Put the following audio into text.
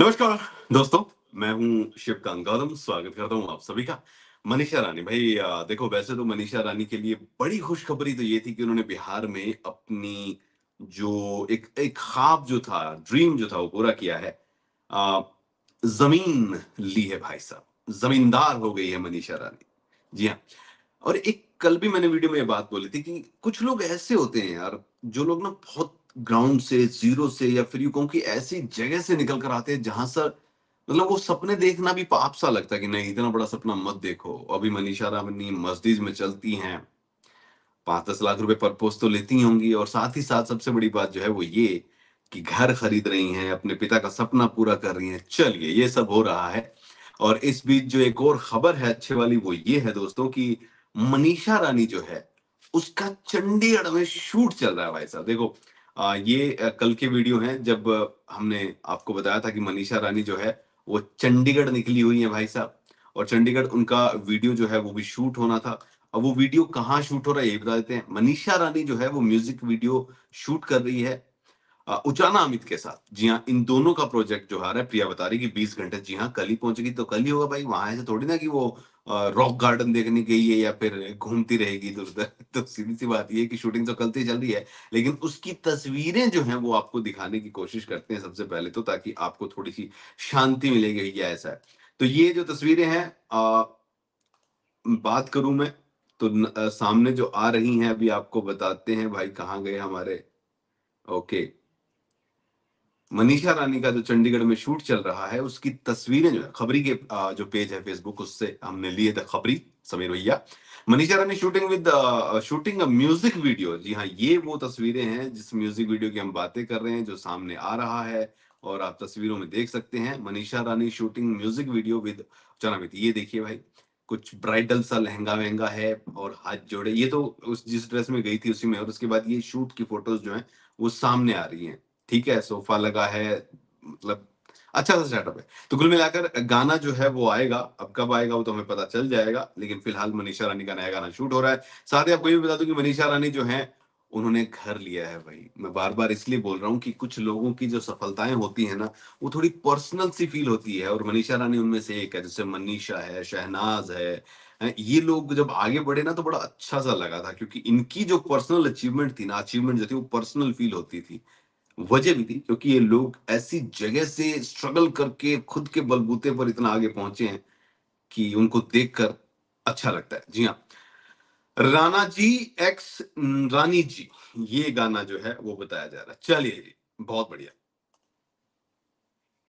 नमस्कार दोस्तों मैं हूं शिवकांत गौतम स्वागत करता हूं आप सभी का मनीषा रानी भाई देखो वैसे तो मनीषा रानी के लिए बड़ी खुशखबरी तो ये थी कि उन्होंने बिहार में अपनी जो एक एक ख्वाब जो था ड्रीम जो था वो पूरा किया है आ, जमीन ली है भाई साहब जमींदार हो गई है मनीषा रानी जी हाँ और एक कल भी मैंने वीडियो में बात बोली थी कि कुछ लोग ऐसे होते हैं यार जो लोग ना बहुत ग्राउंड से जीरो से या फिर यू कहूँ कि ऐसी जगह से निकल कर आते हैं जहां सर मतलब वो सपने देखना भी पाप सा लगता है कि नहीं इतना बड़ा सपना मत देखो अभी मनीषा रामनी मस्जिद में चलती हैं पांच दस लाख रुपए पर पोस्ट तो लेती होंगी और साथ ही साथ सबसे बड़ी बात जो है वो ये कि घर खरीद रही हैं अपने पिता का सपना पूरा कर रही हैं चलिए ये सब हो रहा है और इस बीच जो एक और खबर है अच्छे वाली वो ये है दोस्तों की मनीषा रानी जो है उसका चंडीगढ़ में शूट चल रहा है भाई साहब देखो आ, ये कल के वीडियो हैं जब हमने आपको बताया था कि मनीषा रानी जो है वो चंडीगढ़ निकली हुई है भाई साहब और चंडीगढ़ उनका वीडियो जो है वो भी शूट होना था अब वो वीडियो कहाँ शूट हो रहा है ये बता देते हैं मनीषा रानी जो है वो म्यूजिक वीडियो शूट कर रही है उचाना अमित के साथ जी हाँ इन दोनों का प्रोजेक्ट जो है प्रिया बता रही कि बीस घंटे जी हाँ कल ही पहुंचेगी तो कल ही होगा भाई वहां ऐसे थोड़ी ना कि वो रॉक गार्डन देखने गई है या फिर घूमती रहेगी इधर उधर तो सीधी सी बात यह कि शूटिंग तो कल से चल रही है लेकिन उसकी तस्वीरें जो हैं वो आपको दिखाने की कोशिश करते हैं सबसे पहले तो ताकि आपको थोड़ी सी शांति मिलेगी या ऐसा है तो ये जो तस्वीरें हैं बात करूं मैं तो न, आ, सामने जो आ रही हैं अभी आपको बताते हैं भाई कहाँ गए हमारे ओके मनीषा रानी का जो चंडीगढ़ में शूट चल रहा है उसकी तस्वीरें जो है खबरी के जो पेज है फेसबुक उससे हमने लिए थे खबरी समीर भैया Manisha Rani shooting with shooting a music video जी हाँ ये वो तस्वीरें हैं जिस म्यूजिक वीडियो की हम बातें कर रहे हैं जो सामने आ रहा है और आप तस्वीरों में देख सकते हैं Manisha Rani shooting music video with चनावित ये देखिए भाई कुछ ब्राइडल सा लहंगा वहंगा है और हाथ जोड़े ये तो उस जिस ड्रेस में गई थी उसी में और उसके बाद ये शूट की फोटोज जो है वो सामने आ रही है ठीक है सोफा लगा है मतलब अच्छा सा सेटअप है तो कुल मिलाकर गाना जो है वो आएगा अब कब आएगा वो तो हमें पता चल जाएगा लेकिन फिलहाल मनीषा रानी का नया गाना शूट हो रहा है साथ ही आपको ये भी बता दूं कि मनीषा रानी जो है उन्होंने घर लिया है भाई मैं बार बार इसलिए बोल रहा हूँ कि कुछ लोगों की जो सफलताएं होती है ना वो थोड़ी पर्सनल सी फील होती है और मनीषा रानी उनमें से एक है जैसे मनीषा है शहनाज है ये लोग जब आगे बढ़े ना तो बड़ा अच्छा सा लगा था क्योंकि इनकी जो पर्सनल अचीवमेंट थी ना अचीवमेंट जो थी वो पर्सनल फील होती थी वजह भी थी क्योंकि ये लोग ऐसी जगह से स्ट्रगल करके खुद के बलबूते पर इतना आगे पहुंचे हैं कि उनको देखकर अच्छा लगता है जी हाँ राणा जी एक्स रानी जी ये गाना जो है वो बताया जा रहा है चलिए जी बहुत बढ़िया